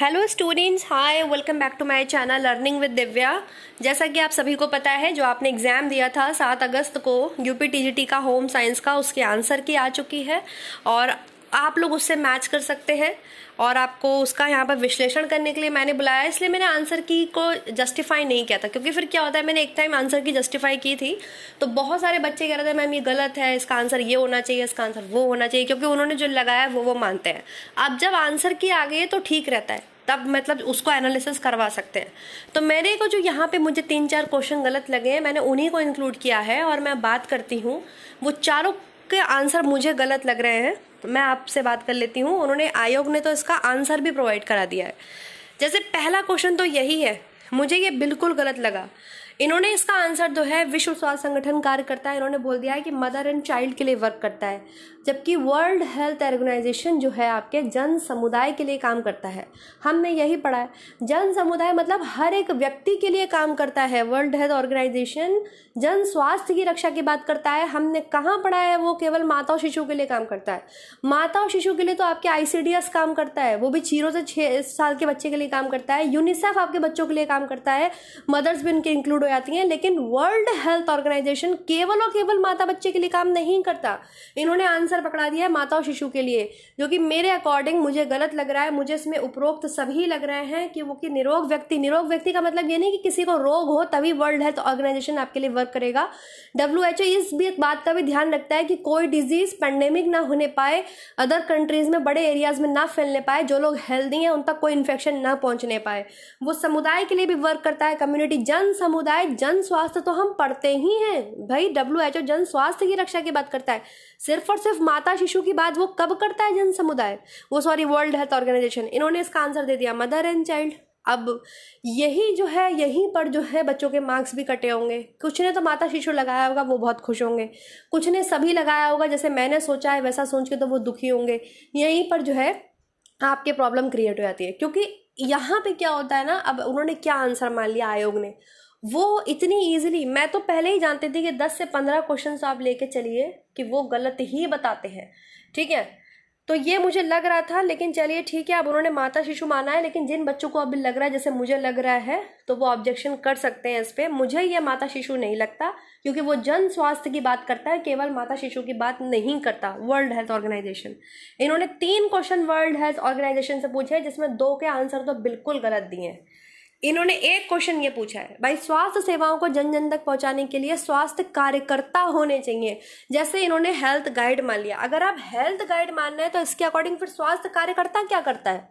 hello students hi welcome back to my channel learning with Divya जैसा कि आप सभी को पता है जो आपने एग्ज़ाम दिया था सात अगस्त को यूपी टीजीटी का होम साइंस का उसके आंसर की आ चुकी है और आप लोग उससे मैच कर सकते हैं और आपको उसका यहाँ पर विश्लेषण करने के लिए मैंने बुलाया इसलिए मैंने आंसर की को जस्टिफाई नहीं किया था क्योंकि फिर क्या होता है मैंने एक टाइम आंसर की जस्टिफाई की थी तो बहुत सारे बच्चे कह रहे थे मैम ये गलत है इसका आंसर ये होना चाहिए इसका आंसर वो होना चाहिए क्योंकि उन्होंने जो लगाया वो वो मानते हैं अब जब आंसर की आ गई है तो ठीक रहता है तब मतलब उसको एनालिसिस करवा सकते हैं तो मेरे को जो यहाँ पे मुझे तीन चार क्वेश्चन गलत लगे हैं मैंने उन्हीं को इंक्लूड किया है और मैं बात करती हूँ वो चारों के आंसर मुझे गलत लग रहे हैं मैं आपसे बात कर लेती हूँ उन्होंने आयोग ने तो इसका आंसर भी प्रोवाइड करा दिया है जैसे पहला क्वेश्चन तो यही है मुझे ये बिल्कुल गलत लगा इन्होंने इसका आंसर जो है विश्व स्वास्थ्य संगठन कार्यकर्ता है इन्होंने बोल दिया है कि मदर एंड चाइल्ड के लिए वर्क करता है जबकि वर्ल्ड हेल्थ ऑर्गेनाइजेशन जो है आपके जन समुदाय के लिए काम करता है हमने यही पढ़ा है जन समुदाय मतलब हर एक व्यक्ति के लिए काम करता है वर्ल्ड हेल्थ ऑर्गेनाइजेशन जन स्वास्थ्य की रक्षा की बात करता है हमने कहाँ पढ़ा है वो केवल माता और शिशु के लिए काम करता है माता और शिशु के लिए तो आपके आईसीडीएस काम करता है वो भी जीरो से छः साल के बच्चे के लिए काम करता है यूनिसेफ आपके बच्चों के लिए काम करता है मदर्स भी इनके इंक्लूड हो जाती हैं लेकिन वर्ल्ड हेल्थ ऑर्गेनाइजेशन केवल और केवल माता बच्चे के लिए काम नहीं करता इन्होंने आंसर पकड़ा दिया है माता और शिशु के लिए जो कि मेरे अकॉर्डिंग मुझे गलत लग रहा है मुझे इसमें उपरोक्त सभी लग रहे हैं कि वो कि निरोग व्यक्ति निरोग व्यक्ति का मतलब ये नहीं कि किसी को रोग हो तभी वर्ल्ड हेल्थ ऑर्गेनाइजेशन आपके लिए वर्क करेगा डब्ल्यू इस भी बात का भी ध्यान रखता है कि कोई डिजीज पेंडेमिक ना होने पाए अदर कंट्रीज में बड़े एरियाज में ना फैलने पाए जो लोग हेल्दी हैं उन तक कोई इन्फेक्शन ना पहुंचने पाए वो समुदाय के लिए भी वर्क करता है कम्युनिटी जन समुदाय है जन स्वास्थ्य तो हम पढ़ते ही हैं भाई डब्ल्यू एच ओ जन स्वास्थ्य की रक्षा की बात करता है सिर्फ और सिर्फ माता शिशु की बात वो कब करता है जन समुदाय वो सॉरी वर्ल्ड हेल्थ ऑर्गेनाइजेशन इन्होंने इसका आंसर दे दिया मदर एंड चाइल्ड अब यही जो है यहीं पर जो है बच्चों के मार्क्स भी कटे होंगे कुछ ने तो माता शिशु लगाया होगा वो बहुत खुश होंगे कुछ ने सभी लगाया होगा जैसे मैंने सोचा है वैसा सोच के तो वो दुखी होंगे यहीं पर जो है आपके प्रॉब्लम क्रिएट हो जाती है क्योंकि यहाँ पे क्या होता है ना अब उन्होंने क्या आंसर मान लिया आयोग ने वो इतनी ईजिली मैं तो पहले ही जानती थी कि दस से पंद्रह क्वेश्चन आप लेके चलिए कि वो गलत ही बताते हैं ठीक है तो ये मुझे लग रहा था लेकिन चलिए ठीक है अब उन्होंने माता शिशु माना है लेकिन जिन बच्चों को अभी लग रहा है जैसे मुझे लग रहा है तो वो ऑब्जेक्शन कर सकते हैं इस पर मुझे ये माता शिशु नहीं लगता क्योंकि वो जन स्वास्थ्य की बात करता है केवल माता शिशु की बात नहीं करता वर्ल्ड हेल्थ ऑर्गेनाइजेशन इन्होंने तीन क्वेश्चन वर्ल्ड हेल्थ ऑर्गेनाइजेशन से पूछे जिसमें दो के आंसर तो बिल्कुल गलत दिए हैं इन्होंने एक क्वेश्चन ये पूछा है भाई स्वास्थ्य सेवाओं को जन जन तक पहुंचाने के लिए स्वास्थ्य कार्यकर्ता होने चाहिए जैसे इन्होंने हेल्थ गाइड मान लिया अगर आप हेल्थ गाइड मान रहे हैं तो इसके अकॉर्डिंग फिर स्वास्थ्य कार्यकर्ता क्या करता है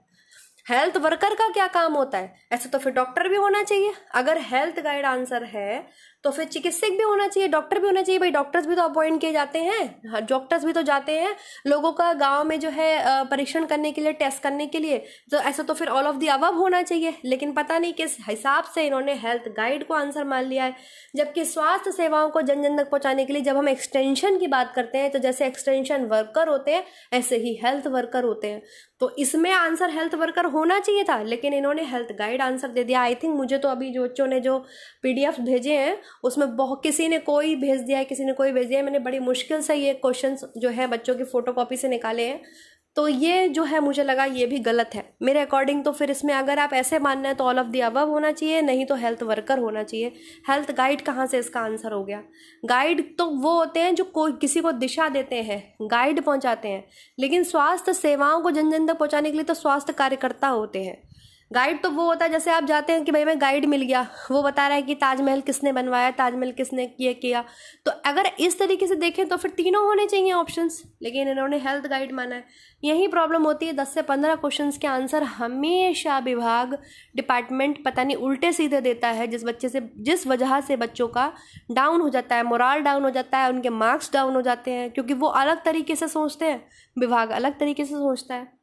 हेल्थ वर्कर का क्या काम होता है ऐसे तो फिर डॉक्टर भी होना चाहिए अगर हेल्थ गाइड आंसर है तो फिर चिकित्सक भी होना चाहिए डॉक्टर भी होना चाहिए भाई डॉक्टर्स भी तो अपॉइंट किए जाते हैं डॉक्टर्स हाँ, भी तो जाते हैं लोगों का गांव में जो है परीक्षण करने के लिए टेस्ट करने के लिए तो ऐसा तो फिर ऑल ऑफ दी अवब होना चाहिए लेकिन पता नहीं किस हिसाब से इन्होंने हेल्थ गाइड को आंसर मान लिया है जबकि स्वास्थ्य सेवाओं को जन जन तक पहुँचाने के लिए जब हम एक्सटेंशन की बात करते हैं तो जैसे एक्सटेंशन वर्कर होते हैं ऐसे ही हेल्थ वर्कर होते हैं तो इसमें आंसर हेल्थ वर्कर होना चाहिए था लेकिन इन्होंने हेल्थ गाइड आंसर दे दिया आई थिंक मुझे तो अभी जो बच्चों ने जो पी भेजे हैं उसमें बहुत किसी ने कोई भेज दिया है किसी ने कोई भेज दिया है मैंने बड़ी मुश्किल से ये क्वेश्चन जो है बच्चों की फ़ोटो से निकाले हैं तो ये जो है मुझे लगा ये भी गलत है मेरे अकॉर्डिंग तो फिर इसमें अगर आप ऐसे मान रहे हैं तो ऑल ऑफ दी अबव होना चाहिए नहीं तो हेल्थ वर्कर होना चाहिए हेल्थ गाइड कहाँ से इसका आंसर हो गया गाइड तो वो होते हैं जो कोई किसी को दिशा देते हैं गाइड पहुँचाते हैं लेकिन स्वास्थ्य सेवाओं को जन जन तक पहुँचाने के लिए तो स्वास्थ्य कार्यकर्ता होते हैं गाइड तो वो होता है जैसे आप जाते हैं कि भाई हमें गाइड मिल गया वो बता रहा है कि ताजमहल किसने बनवाया ताजमहल किसने ये किया तो अगर इस तरीके से देखें तो फिर तीनों होने चाहिए ऑप्शंस लेकिन इन्होंने हेल्थ गाइड माना है यही प्रॉब्लम होती है दस से पंद्रह क्वेश्चन के आंसर हमेशा विभाग डिपार्टमेंट पता नहीं उल्टे सीधे देता है जिस बच्चे से जिस वजह से बच्चों का डाउन हो जाता है मोरल डाउन हो जाता है उनके मार्क्स डाउन हो जाते हैं क्योंकि वो अलग तरीके से सोचते हैं विभाग अलग तरीके से सोचता है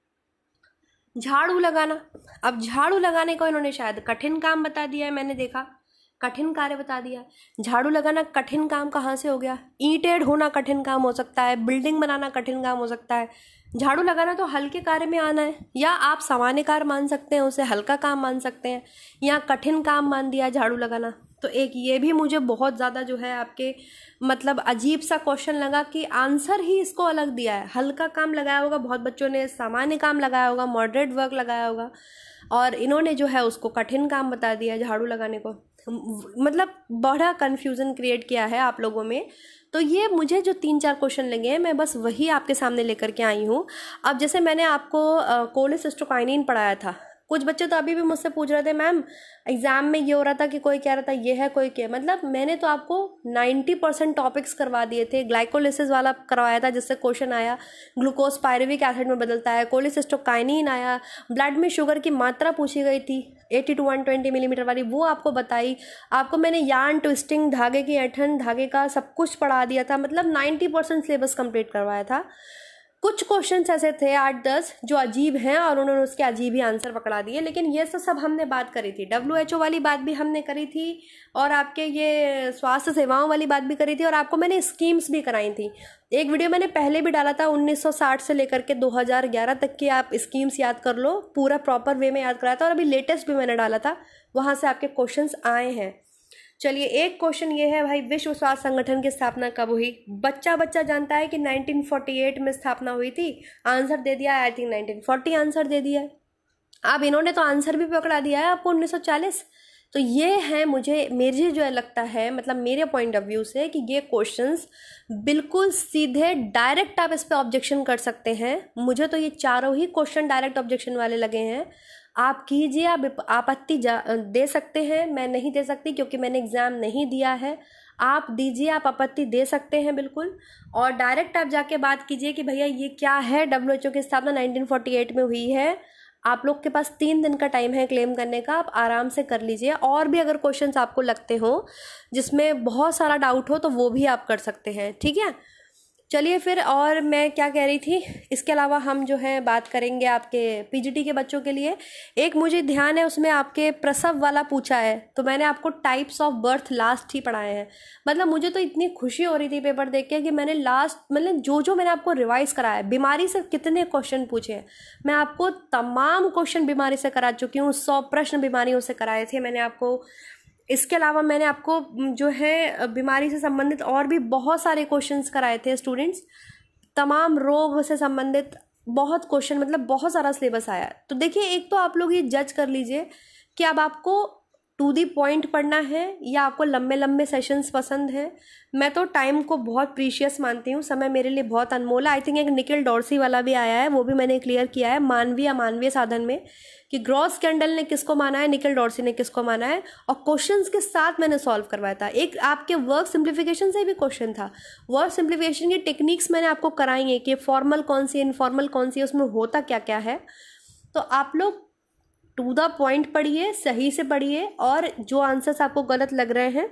झाड़ू लगाना अब झाड़ू लगाने को इन्होंने शायद कठिन काम बता दिया है मैंने देखा कठिन कार्य बता दिया झाड़ू लगाना कठिन काम कहाँ से हो गया ईटेड होना कठिन काम हो सकता है बिल्डिंग बनाना कठिन काम हो सकता है झाड़ू लगाना तो हल्के कार्य में आना है या आप सामान्य कार्य मान सकते हैं उसे हल्का काम मान सकते हैं या कठिन काम मान दिया झाड़ू लगाना तो एक ये भी मुझे बहुत ज़्यादा जो है आपके मतलब अजीब सा क्वेश्चन लगा कि आंसर ही इसको अलग दिया है हल्का काम लगाया होगा बहुत बच्चों ने सामान्य काम लगाया होगा मॉडरेट वर्क लगाया होगा और इन्होंने जो है उसको कठिन काम बता दिया झाड़ू लगाने को मतलब बड़ा कन्फ्यूज़न क्रिएट किया है आप लोगों में तो ये मुझे जो तीन चार क्वेश्चन लगे हैं मैं बस वही आपके सामने लेकर के आई हूँ अब जैसे मैंने आपको कोलेसिस्टोकाइनिन पढ़ाया था कुछ बच्चे तो अभी भी मुझसे पूछ रहे थे मैम एग्ज़ाम में ये हो रहा था कि कोई कह रहा था ये है कोई क्या मतलब मैंने तो आपको नाइन्टी परसेंट टॉपिक्स करवा दिए थे ग्लाइकोलिसिस वाला करवाया था जिससे क्वेश्चन आया ग्लूकोज पायरविक एसिड में बदलता है कोलिसिस्टोकाइनिन आया ब्लड में शुगर की मात्रा पूछी गई थी eighty to one twenty millimetre वाली वो आपको बताई आपको मैंने यान ट्विस्टिंग धागे की ऐठन धागे का सब कुछ पढ़ा दिया था मतलब नाइन्टी परसेंट सिलेबस कंप्लीट करवाया था कुछ क्वेश्चन ऐसे थे आठ दस जो अजीब हैं और उन्होंने उसके अजीब ही आंसर पकड़ा दिए लेकिन ये तो सब हमने बात करी थी डब्ल्यू एच ओ वाली बात भी हमने करी थी और आपके ये स्वास्थ्य सेवाओं वाली बात भी करी थी और आपको मैंने स्कीम्स भी कराई थी एक वीडियो मैंने पहले भी डाला था 1960 से लेकर के 2011 तक की आप स्कीम्स याद कर लो पूरा प्रॉपर वे में याद कराया था और अभी लेटेस्ट भी मैंने डाला था वहाँ से आपके क्वेश्चन आए हैं चलिए एक क्वेश्चन ये है भाई विश्व स्वास्थ्य संगठन की स्थापना कब हुई बच्चा बच्चा जानता है कि 1948 में स्थापना हुई थी आंसर दे दिया आई थिंक 1940 आंसर दे दिया अब इन्होंने तो आंसर भी पकड़ा दिया है आपको 1940 तो ये है मुझे मेरे जो है लगता है मतलब मेरे पॉइंट ऑफ व्यू से कि ये क्वेश्चंस बिल्कुल सीधे डायरेक्ट आप इस पर ऑब्जेक्शन कर सकते हैं मुझे तो ये चारों ही क्वेश्चन डायरेक्ट ऑब्जेक्शन वाले लगे हैं आप कीजिए आप आपत्ति दे सकते हैं मैं नहीं दे सकती क्योंकि मैंने एग्ज़ाम नहीं दिया है आप दीजिए आप आपत्ति दे सकते हैं बिल्कुल और डायरेक्ट आप जाके बात कीजिए कि भैया ये क्या है डब्ल्यू एच ओ की स्थापना नाइनटीन फोर्टी एट में हुई है आप लोग के पास तीन दिन का टाइम है क्लेम करने का आप आराम से कर लीजिए और भी अगर क्वेश्चंस आपको लगते हों जिसमें बहुत सारा डाउट हो तो वो भी आप कर सकते हैं ठीक है चलिए फिर और मैं क्या कह रही थी इसके अलावा हम जो है बात करेंगे आपके पीजीटी के बच्चों के लिए एक मुझे ध्यान है उसमें आपके प्रसव वाला पूछा है तो मैंने आपको टाइप्स ऑफ बर्थ लास्ट ही पढ़ाए हैं मतलब मुझे तो इतनी खुशी हो रही थी पेपर देख के कि मैंने लास्ट मतलब जो जो मैंने आपको रिवाइज़ कराया है बीमारी से कितने क्वेश्चन पूछे हैं मैं आपको तमाम क्वेश्चन बीमारी से करा चुकी हूँ सौ प्रश्न बीमारियों से कराए थे मैंने आपको इसके अलावा मैंने आपको जो है बीमारी से संबंधित और भी बहुत सारे क्वेश्चंस कराए थे स्टूडेंट्स तमाम रोग से संबंधित बहुत क्वेश्चन मतलब बहुत सारा सिलेबस आया तो देखिए एक तो आप लोग ये जज कर लीजिए कि अब आपको टू दी पॉइंट पढ़ना है या आपको लंबे लंबे सेशंस पसंद हैं मैं तो टाइम को बहुत प्रीशियस मानती हूँ समय मेरे लिए बहुत अनमोल है आई थिंक एक निकिल डॉर्सी वाला भी आया है वो भी मैंने क्लियर किया है मानवीय अमानवीय साधन में कि ग्रॉस कैंडल ने किसको माना है निकल डॉर्सी ने किसको माना है और क्वेश्चन के साथ मैंने सॉल्व करवाया था एक आपके वर्क सिंप्लीफिकेशन से भी क्वेश्चन था वर्क सिंप्लीफिकेशन की टेक्निक्स मैंने आपको कराई हैं कि फॉर्मल कौन सी इनफॉर्मल कौन सी उसमें होता क्या क्या है तो आप लोग टू द पॉइंट पढ़िए सही से पढ़िए और जो आंसर्स आपको गलत लग रहे हैं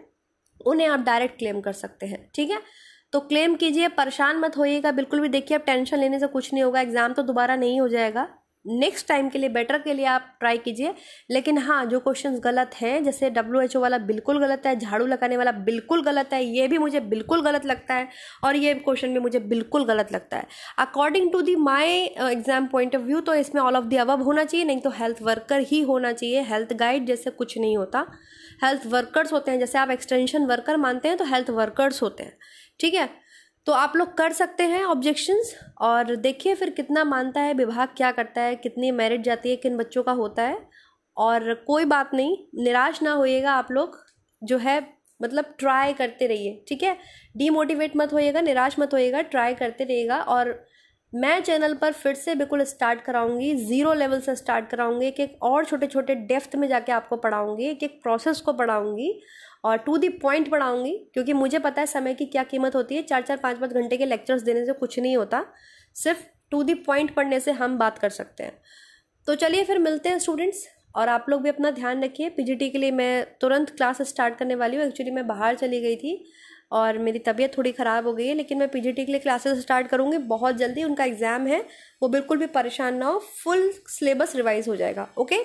उन्हें आप डायरेक्ट क्लेम कर सकते हैं ठीक है तो क्लेम कीजिए परेशान मत होइएगा बिल्कुल भी देखिए अब टेंशन लेने से कुछ नहीं होगा एग्ज़ाम तो दोबारा नहीं हो जाएगा नेक्स्ट टाइम के लिए बेटर के लिए आप ट्राई कीजिए लेकिन हाँ जो क्वेश्चन गलत हैं जैसे डब्ल्यू एच ओ वाला बिल्कुल गलत है झाड़ू लगाने वाला बिल्कुल गलत है ये भी मुझे बिल्कुल गलत लगता है और ये क्वेश्चन भी मुझे बिल्कुल गलत लगता है according to the my exam point of view तो इसमें ऑल ऑफ दी अवब होना चाहिए नहीं तो हेल्थ वर्कर ही होना चाहिए हेल्थ गाइड जैसे कुछ नहीं होता हेल्थ वर्कर्स होते हैं जैसे आप एक्सटेंशन वर्कर मानते हैं तो हेल्थ वर्कर्स होते हैं ठीक है तो आप लोग कर सकते हैं ऑब्जेक्शंस और देखिए फिर कितना मानता है विभाग क्या करता है कितनी मेरिट जाती है किन बच्चों का होता है और कोई बात नहीं निराश ना होइएगा आप लोग जो है मतलब ट्राई करते रहिए ठीक है डीमोटिवेट मत होइएगा निराश मत होइएगा ट्राई करते रहिएगा और मैं चैनल पर फिर से बिल्कुल स्टार्ट कराऊंगी ज़ीरो लेवल से स्टार्ट कराऊंगी एक एक और छोटे छोटे डेफ्थ में जाके आपको पढ़ाऊंगी एक एक प्रोसेस को पढ़ाऊंगी और टू दी पॉइंट पढ़ाऊँगी क्योंकि मुझे पता है समय की क्या कीमत होती है चार चार पाँच पाँच घंटे के लेक्चर्स देने से कुछ नहीं होता सिर्फ टू दी पॉइंट पढ़ने से हम बात कर सकते हैं तो चलिए फिर मिलते हैं स्टूडेंट्स और आप लोग भी अपना ध्यान रखिए पीजीटी के लिए मैं तुरंत क्लास स्टार्ट करने वाली हूँ एक्चुअली मैं बाहर चली गई थी और मेरी तबीयत थोड़ी ख़राब हो गई है लेकिन मैं पीजीटी के लिए क्लासेस स्टार्ट करूँगी बहुत जल्दी उनका एग्ज़ाम है वो बिल्कुल भी परेशान ना हो फुल सिलेबस रिवाइज हो जाएगा ओके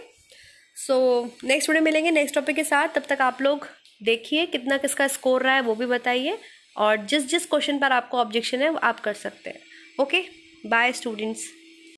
सो नेक्स्ट वीडियो मिलेंगे नेक्स्ट टॉपिक के साथ तब तक आप लोग देखिए कितना किसका स्कोर रहा है वो भी बताइए और जिस जिस क्वेश्चन पर आपको ऑब्जेक्शन है वो आप कर सकते हैं ओके बाय स्टूडेंट्स